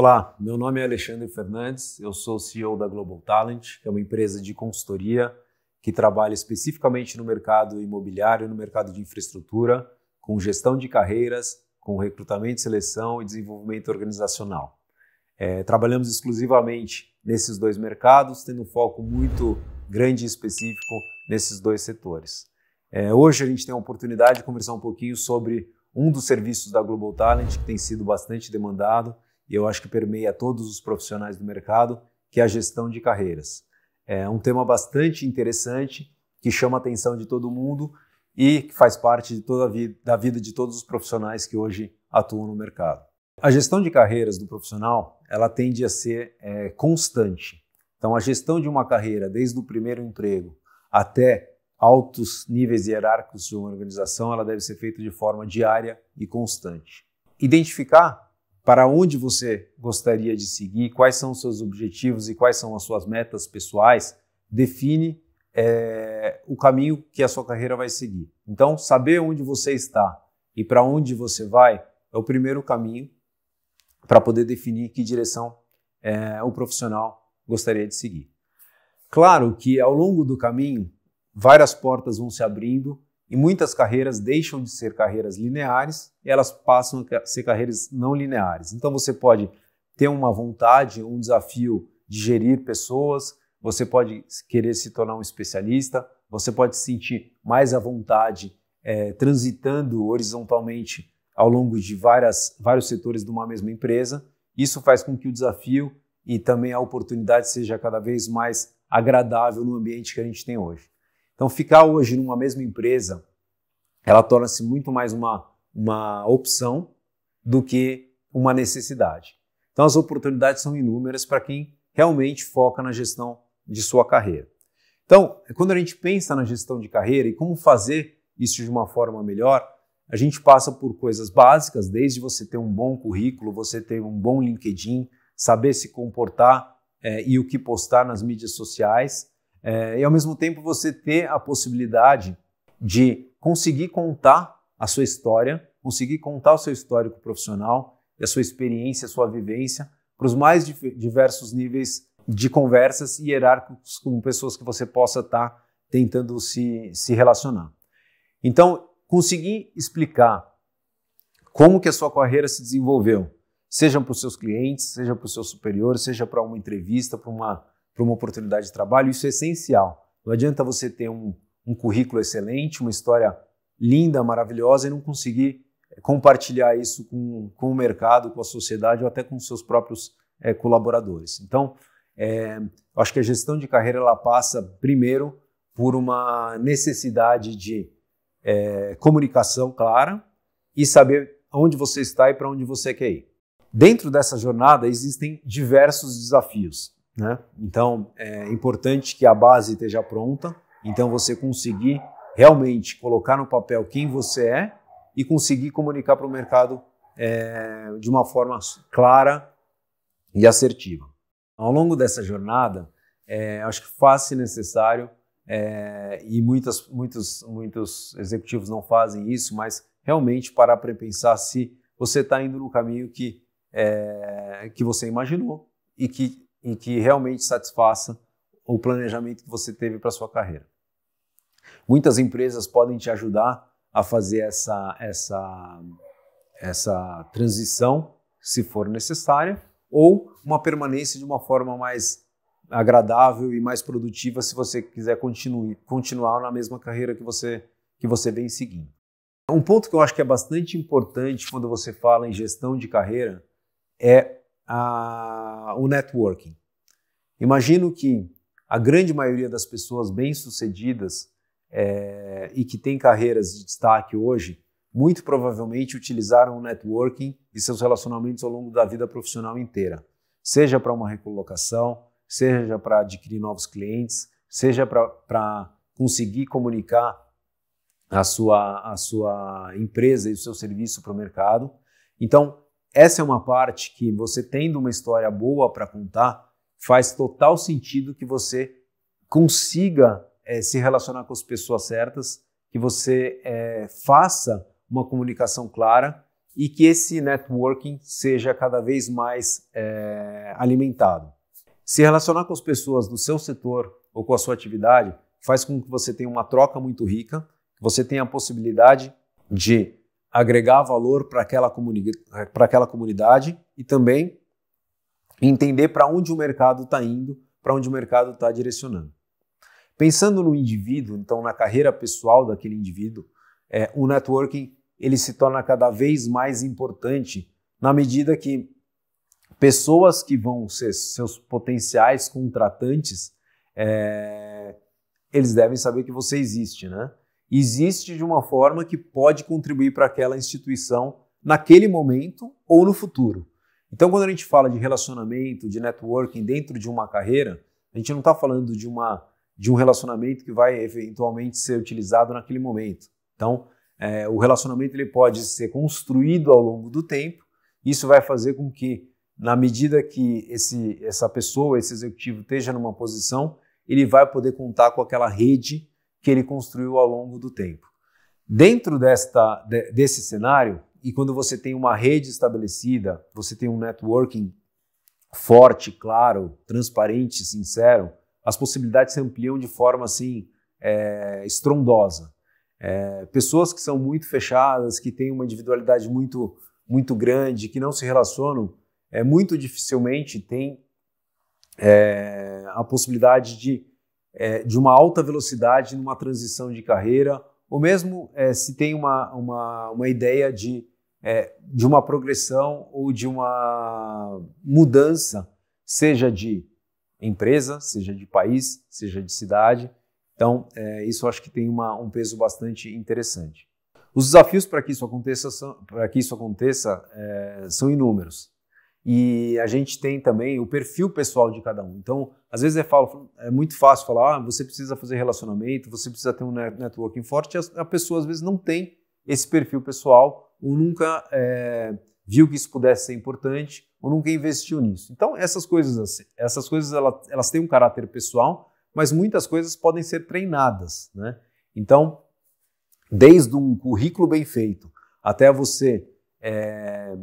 Olá, meu nome é Alexandre Fernandes, eu sou CEO da Global Talent, que é uma empresa de consultoria que trabalha especificamente no mercado imobiliário, no mercado de infraestrutura, com gestão de carreiras, com recrutamento, seleção e desenvolvimento organizacional. É, trabalhamos exclusivamente nesses dois mercados, tendo um foco muito grande e específico nesses dois setores. É, hoje a gente tem a oportunidade de conversar um pouquinho sobre um dos serviços da Global Talent que tem sido bastante demandado, e eu acho que permeia todos os profissionais do mercado, que é a gestão de carreiras. É um tema bastante interessante que chama a atenção de todo mundo e que faz parte de toda a vida, da vida de todos os profissionais que hoje atuam no mercado. A gestão de carreiras do profissional ela tende a ser é, constante. Então, a gestão de uma carreira, desde o primeiro emprego até altos níveis hierárquicos de uma organização, ela deve ser feita de forma diária e constante. Identificar para onde você gostaria de seguir, quais são os seus objetivos e quais são as suas metas pessoais, define é, o caminho que a sua carreira vai seguir. Então, saber onde você está e para onde você vai é o primeiro caminho para poder definir que direção é, o profissional gostaria de seguir. Claro que ao longo do caminho, várias portas vão se abrindo e muitas carreiras deixam de ser carreiras lineares e elas passam a ser carreiras não lineares. Então você pode ter uma vontade, um desafio de gerir pessoas, você pode querer se tornar um especialista, você pode se sentir mais à vontade é, transitando horizontalmente ao longo de várias, vários setores de uma mesma empresa. Isso faz com que o desafio e também a oportunidade seja cada vez mais agradável no ambiente que a gente tem hoje. Então, ficar hoje numa mesma empresa, ela torna-se muito mais uma, uma opção do que uma necessidade. Então, as oportunidades são inúmeras para quem realmente foca na gestão de sua carreira. Então, quando a gente pensa na gestão de carreira e como fazer isso de uma forma melhor, a gente passa por coisas básicas, desde você ter um bom currículo, você ter um bom LinkedIn, saber se comportar é, e o que postar nas mídias sociais, é, e ao mesmo tempo você ter a possibilidade de conseguir contar a sua história, conseguir contar o seu histórico profissional e a sua experiência, a sua vivência para os mais diversos níveis de conversas e hierárquicos com pessoas que você possa estar tá tentando se, se relacionar. Então, conseguir explicar como que a sua carreira se desenvolveu, seja para os seus clientes, seja para os seus superiores, seja para uma entrevista, para uma para uma oportunidade de trabalho, isso é essencial. Não adianta você ter um, um currículo excelente, uma história linda, maravilhosa e não conseguir eh, compartilhar isso com, com o mercado, com a sociedade ou até com seus próprios é, colaboradores. Então, é, acho que a gestão de carreira ela passa primeiro por uma necessidade de é, comunicação clara e saber onde você está e para onde você quer ir. Dentro dessa jornada existem diversos desafios. Né? Então, é importante que a base esteja pronta, então você conseguir realmente colocar no papel quem você é e conseguir comunicar para o mercado é, de uma forma clara e assertiva. Ao longo dessa jornada, é, acho que faz-se necessário, é, e muitas, muitos, muitos executivos não fazem isso, mas realmente parar para pensar se você está indo no caminho que, é, que você imaginou e que em que realmente satisfaça o planejamento que você teve para sua carreira. Muitas empresas podem te ajudar a fazer essa, essa, essa transição, se for necessária, ou uma permanência de uma forma mais agradável e mais produtiva se você quiser continue, continuar na mesma carreira que você, que você vem seguindo. Um ponto que eu acho que é bastante importante quando você fala em gestão de carreira é a, o networking. Imagino que a grande maioria das pessoas bem-sucedidas é, e que têm carreiras de destaque hoje, muito provavelmente utilizaram o networking e seus relacionamentos ao longo da vida profissional inteira, seja para uma recolocação, seja para adquirir novos clientes, seja para conseguir comunicar a sua, a sua empresa e o seu serviço para o mercado. Então, essa é uma parte que você tendo uma história boa para contar, faz total sentido que você consiga é, se relacionar com as pessoas certas, que você é, faça uma comunicação clara e que esse networking seja cada vez mais é, alimentado. Se relacionar com as pessoas do seu setor ou com a sua atividade faz com que você tenha uma troca muito rica, você tenha a possibilidade de agregar valor para aquela, comuni aquela comunidade e também entender para onde o mercado está indo, para onde o mercado está direcionando. Pensando no indivíduo, então na carreira pessoal daquele indivíduo, é, o networking ele se torna cada vez mais importante na medida que pessoas que vão ser seus potenciais contratantes, é, eles devem saber que você existe, né? existe de uma forma que pode contribuir para aquela instituição naquele momento ou no futuro. Então, quando a gente fala de relacionamento, de networking dentro de uma carreira, a gente não está falando de, uma, de um relacionamento que vai eventualmente ser utilizado naquele momento. Então, é, o relacionamento ele pode ser construído ao longo do tempo. Isso vai fazer com que, na medida que esse, essa pessoa, esse executivo esteja numa posição, ele vai poder contar com aquela rede que ele construiu ao longo do tempo. Dentro desta, de, desse cenário, e quando você tem uma rede estabelecida, você tem um networking forte, claro, transparente, sincero, as possibilidades se ampliam de forma assim é, estrondosa. É, pessoas que são muito fechadas, que têm uma individualidade muito muito grande, que não se relacionam, é muito dificilmente têm é, a possibilidade de é, de uma alta velocidade numa transição de carreira, ou mesmo é, se tem uma, uma, uma ideia de, é, de uma progressão ou de uma mudança, seja de empresa, seja de país, seja de cidade. Então, é, isso acho que tem uma, um peso bastante interessante. Os desafios para que isso aconteça são, para que isso aconteça, é, são inúmeros. E a gente tem também o perfil pessoal de cada um. Então, às vezes eu falo, é muito fácil falar, ah, você precisa fazer relacionamento, você precisa ter um networking forte. A pessoa às vezes não tem esse perfil pessoal ou nunca é, viu que isso pudesse ser importante ou nunca investiu nisso. Então, essas coisas, assim, essas coisas elas, elas têm um caráter pessoal, mas muitas coisas podem ser treinadas, né? Então, desde um currículo bem feito até você é,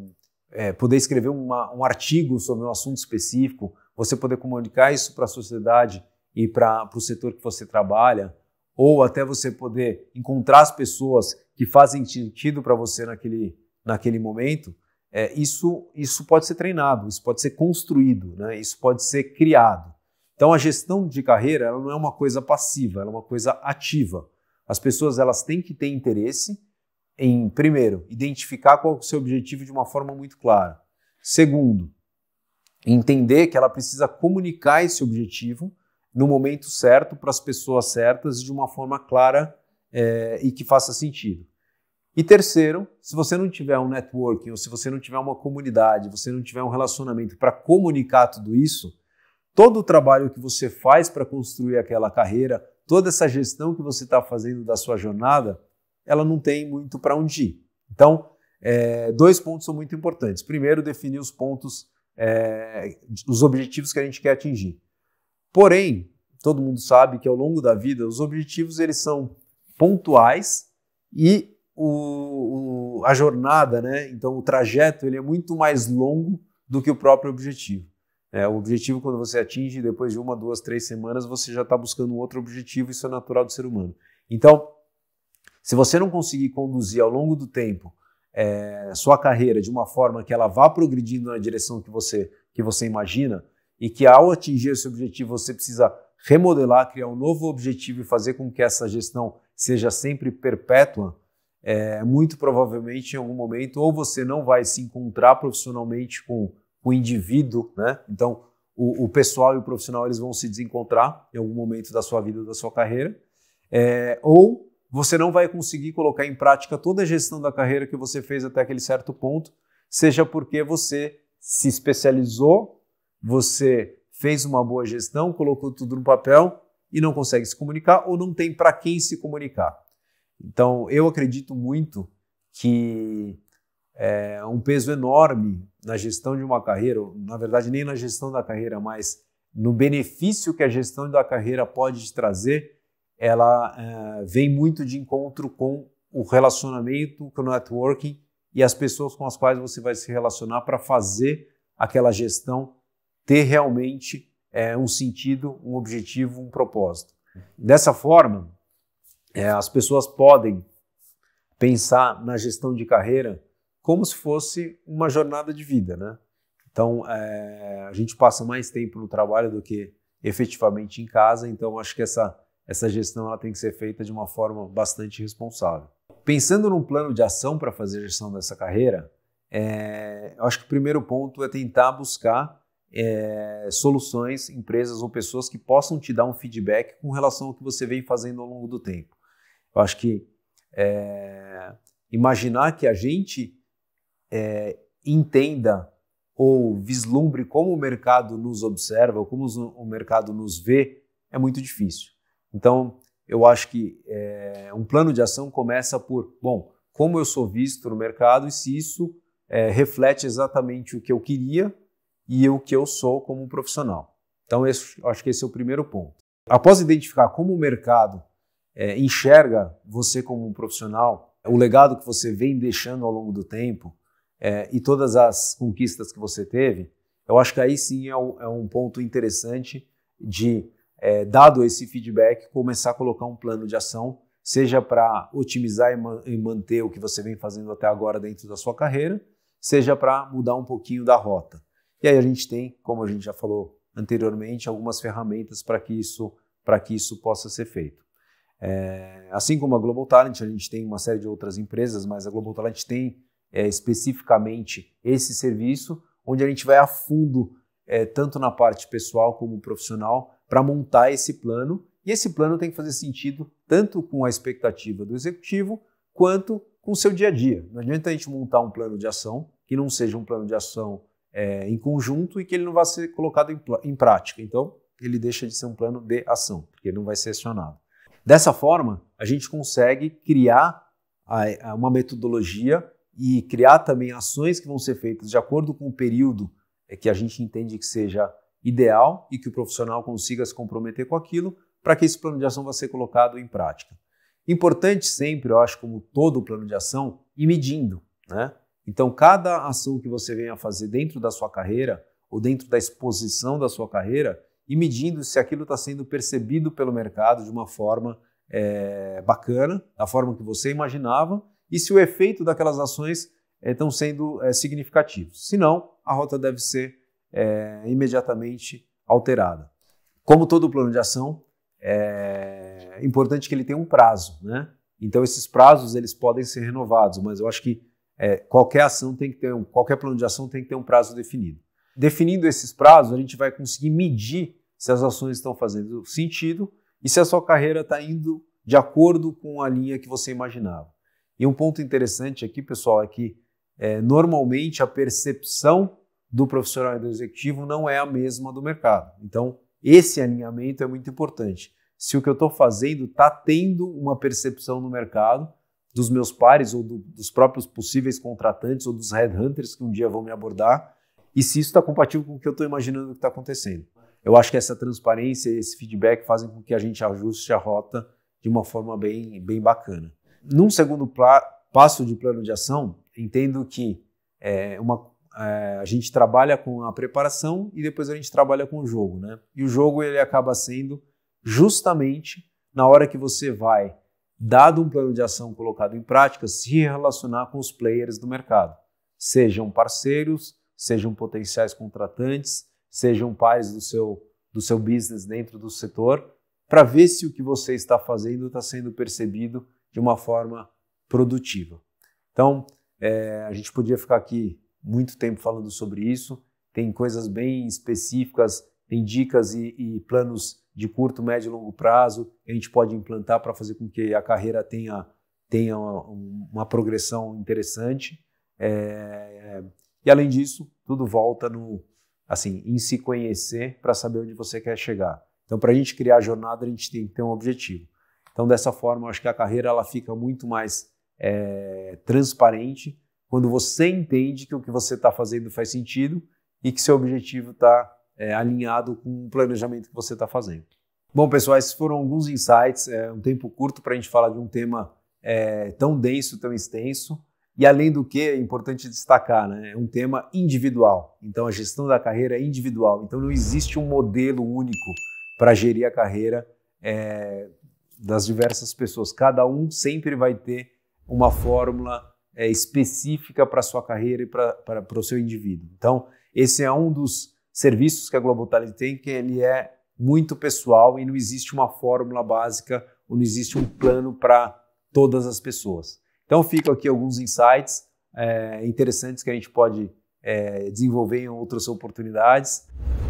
é, poder escrever uma, um artigo sobre um assunto específico, você poder comunicar isso para a sociedade e para o setor que você trabalha, ou até você poder encontrar as pessoas que fazem sentido para você naquele, naquele momento, é, isso, isso pode ser treinado, isso pode ser construído, né? isso pode ser criado. Então a gestão de carreira ela não é uma coisa passiva, ela é uma coisa ativa. As pessoas elas têm que ter interesse em, primeiro, identificar qual é o seu objetivo de uma forma muito clara. Segundo, entender que ela precisa comunicar esse objetivo no momento certo, para as pessoas certas, de uma forma clara é, e que faça sentido. E terceiro, se você não tiver um networking, ou se você não tiver uma comunidade, você não tiver um relacionamento para comunicar tudo isso, todo o trabalho que você faz para construir aquela carreira, toda essa gestão que você está fazendo da sua jornada, ela não tem muito para onde ir. Então, é, dois pontos são muito importantes. Primeiro, definir os pontos, é, os objetivos que a gente quer atingir. Porém, todo mundo sabe que ao longo da vida os objetivos eles são pontuais e o, o, a jornada, né? Então o trajeto ele é muito mais longo do que o próprio objetivo. É, o objetivo quando você atinge depois de uma, duas, três semanas você já está buscando um outro objetivo. Isso é natural do ser humano. Então se você não conseguir conduzir ao longo do tempo é, sua carreira de uma forma que ela vá progredindo na direção que você, que você imagina e que ao atingir esse objetivo você precisa remodelar, criar um novo objetivo e fazer com que essa gestão seja sempre perpétua, é, muito provavelmente em algum momento ou você não vai se encontrar profissionalmente com o indivíduo, né? Então o, o pessoal e o profissional eles vão se desencontrar em algum momento da sua vida, da sua carreira, é, ou você não vai conseguir colocar em prática toda a gestão da carreira que você fez até aquele certo ponto, seja porque você se especializou, você fez uma boa gestão, colocou tudo no papel e não consegue se comunicar ou não tem para quem se comunicar. Então, eu acredito muito que é um peso enorme na gestão de uma carreira, ou, na verdade, nem na gestão da carreira, mas no benefício que a gestão da carreira pode te trazer, ela eh, vem muito de encontro com o relacionamento, com o networking e as pessoas com as quais você vai se relacionar para fazer aquela gestão ter realmente é, um sentido, um objetivo, um propósito. Dessa forma, é, as pessoas podem pensar na gestão de carreira como se fosse uma jornada de vida, né? Então, é, a gente passa mais tempo no trabalho do que efetivamente em casa, então acho que essa essa gestão ela tem que ser feita de uma forma bastante responsável. Pensando num plano de ação para fazer a gestão dessa carreira, é, eu acho que o primeiro ponto é tentar buscar é, soluções, empresas ou pessoas que possam te dar um feedback com relação ao que você vem fazendo ao longo do tempo. Eu acho que é, imaginar que a gente é, entenda ou vislumbre como o mercado nos observa, ou como o mercado nos vê, é muito difícil. Então, eu acho que é, um plano de ação começa por, bom, como eu sou visto no mercado e se isso é, reflete exatamente o que eu queria e o que eu sou como profissional. Então, esse, acho que esse é o primeiro ponto. Após identificar como o mercado é, enxerga você como um profissional, o legado que você vem deixando ao longo do tempo é, e todas as conquistas que você teve, eu acho que aí sim é um, é um ponto interessante de é, dado esse feedback, começar a colocar um plano de ação, seja para otimizar e, ma e manter o que você vem fazendo até agora dentro da sua carreira, seja para mudar um pouquinho da rota. E aí a gente tem, como a gente já falou anteriormente, algumas ferramentas para que isso para que isso possa ser feito. É, assim como a Global Talent, a gente tem uma série de outras empresas, mas a Global Talent tem é, especificamente esse serviço, onde a gente vai a fundo é, tanto na parte pessoal como profissional, para montar esse plano. E esse plano tem que fazer sentido tanto com a expectativa do executivo quanto com o seu dia a dia. Não adianta a gente montar um plano de ação que não seja um plano de ação é, em conjunto e que ele não vá ser colocado em, em prática. Então, ele deixa de ser um plano de ação, porque ele não vai ser acionado. Dessa forma, a gente consegue criar uma metodologia e criar também ações que vão ser feitas de acordo com o período é que a gente entende que seja ideal e que o profissional consiga se comprometer com aquilo para que esse plano de ação vá ser colocado em prática. Importante sempre, eu acho, como todo plano de ação, ir medindo. Né? Então, cada ação que você venha fazer dentro da sua carreira ou dentro da exposição da sua carreira, e medindo se aquilo está sendo percebido pelo mercado de uma forma é, bacana, da forma que você imaginava, e se o efeito daquelas ações estão eh, sendo eh, significativos. Se não, a rota deve ser eh, imediatamente alterada. Como todo plano de ação, é importante que ele tenha um prazo, né? Então esses prazos eles podem ser renovados, mas eu acho que é, qualquer ação tem que ter um, qualquer plano de ação tem que ter um prazo definido. Definindo esses prazos, a gente vai conseguir medir se as ações estão fazendo sentido e se a sua carreira está indo de acordo com a linha que você imaginava. E um ponto interessante aqui, pessoal, é que é, normalmente a percepção do profissional e do executivo não é a mesma do mercado. Então, esse alinhamento é muito importante. Se o que eu estou fazendo está tendo uma percepção no mercado, dos meus pares ou do, dos próprios possíveis contratantes ou dos headhunters que um dia vão me abordar, e se isso está compatível com o que eu estou imaginando que está acontecendo. Eu acho que essa transparência e esse feedback fazem com que a gente ajuste a rota de uma forma bem, bem bacana. Num segundo passo de plano de ação, entendo que é, uma, é, a gente trabalha com a preparação e depois a gente trabalha com o jogo, né? E o jogo ele acaba sendo justamente na hora que você vai, dado um plano de ação colocado em prática, se relacionar com os players do mercado, sejam parceiros, sejam potenciais contratantes, sejam pais do seu do seu business dentro do setor, para ver se o que você está fazendo está sendo percebido de uma forma produtiva. Então, é, a gente podia ficar aqui muito tempo falando sobre isso. Tem coisas bem específicas, tem dicas e, e planos de curto, médio e longo prazo que a gente pode implantar para fazer com que a carreira tenha, tenha uma, uma progressão interessante. É, é e além disso, tudo volta no assim em se conhecer para saber onde você quer chegar. Então, para a gente criar a jornada, a gente tem que ter um objetivo. Então, dessa forma, acho que a carreira ela fica muito mais é, transparente, quando você entende que o que você está fazendo faz sentido e que seu objetivo está é, alinhado com o planejamento que você está fazendo. Bom, pessoal, esses foram alguns insights, é um tempo curto para a gente falar de um tema é, tão denso, tão extenso. E além do que, é importante destacar, né? é um tema individual. Então, a gestão da carreira é individual. Então, não existe um modelo único para gerir a carreira é, das diversas pessoas. Cada um sempre vai ter uma fórmula é, específica para a sua carreira e para o seu indivíduo. Então, esse é um dos serviços que a Global Talent tem, que ele é muito pessoal e não existe uma fórmula básica ou não existe um plano para todas as pessoas. Então, ficam aqui alguns insights é, interessantes que a gente pode é, desenvolver em outras oportunidades.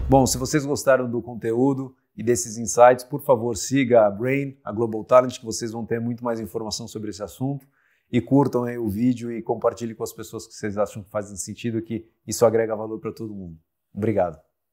Bom, se vocês gostaram do conteúdo e desses insights, por favor, siga a Brain, a Global Talent, que vocês vão ter muito mais informação sobre esse assunto e curtam aí o vídeo e compartilhem com as pessoas que vocês acham que fazem sentido, que isso agrega valor para todo mundo. Obrigado.